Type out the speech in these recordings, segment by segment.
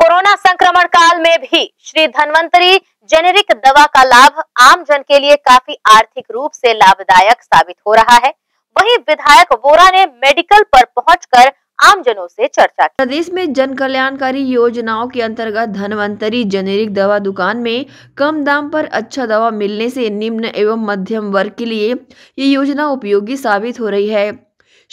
corona संक्रमण काल में भी श्री धनवंतरी जेनेरिक दवा का लाभ आम जन के लिए काफी आर्थिक रूप से लाभदायक साबित हो रहा है वहीं विधायक वोरा ने मेडिकल पर पहुंचकर आमजनों से चर्चा की प्रदेश में जन कल्याणकारी योजनाओं के अंतर्गत धनवंतरी जेनेरिक दवा दुकान में कम दाम पर अच्छा दवा मिलने से निम्न एवं मध्यम वर्ग के लिए ये योजना उपयोगी साबित हो रही है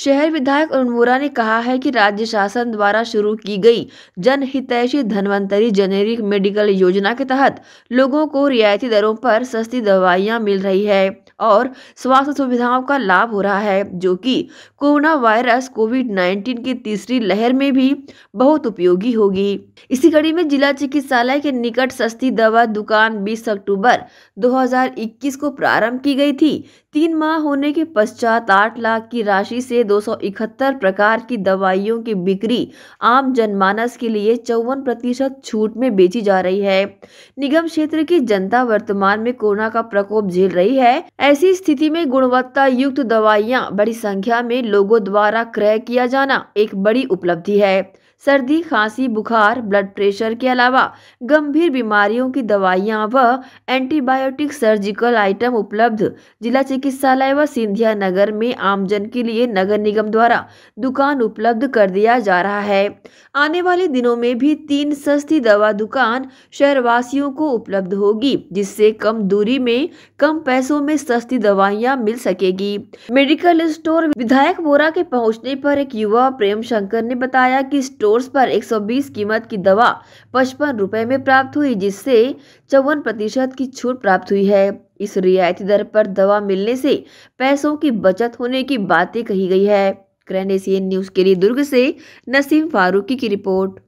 शहर विधायक अरुण वोरा ने कहा है कि राज्य शासन द्वारा शुरू की गई जनहितैषी धनवंतरी जेनेरिक मेडिकल योजना के तहत लोगों को रियायती दरों पर सस्ती दवाइयां मिल रही है और स्वास्थ्य सुविधाओं का लाभ हो रहा है जो कि कोरोना वायरस कोविड 19 की तीसरी लहर में भी बहुत उपयोगी होगी इसी कड़ी में जिला चिकित्सालय के निकट सस्ती दवा दुकान 20 अक्टूबर 2021 को प्रारंभ की गई थी तीन माह होने के पश्चात आठ लाख की राशि से इकहत्तर प्रकार की दवाइयों की बिक्री आम जनमानस के लिए चौवन प्रतिशत छूट में बेची जा रही है निगम क्षेत्र की जनता वर्तमान में कोरोना का प्रकोप झेल रही है ऐसी स्थिति में गुणवत्ता युक्त दवाइयाँ बड़ी संख्या में लोगों द्वारा क्रय किया जाना एक बड़ी उपलब्धि है सर्दी खांसी बुखार ब्लड प्रेशर के अलावा गंभीर बीमारियों की दवाइयां व एंटीबायोटिक सर्जिकल आइटम उपलब्ध जिला चिकित्सालय व सिंधिया नगर में आमजन के लिए नगर निगम द्वारा दुकान उपलब्ध कर दिया जा रहा है आने वाले दिनों में भी तीन सस्ती दवा दुकान शहरवासियों को उपलब्ध होगी जिससे कम दूरी में कम पैसों में सस्ती दवाइयाँ मिल सकेगी मेडिकल स्टोर विधायक बोरा के पहुँचने पर एक युवा प्रेम शंकर ने बताया कि स्टोर्स पर 120 कीमत की दवा पचपन रुपए में प्राप्त हुई जिससे चौवन प्रतिशत की छूट प्राप्त हुई है इस रियायती दर पर दवा मिलने से पैसों की बचत होने की बातें कही गई है क्रैन एशियन न्यूज़ के लिए दुर्ग से नसीम फारूकी की रिपोर्ट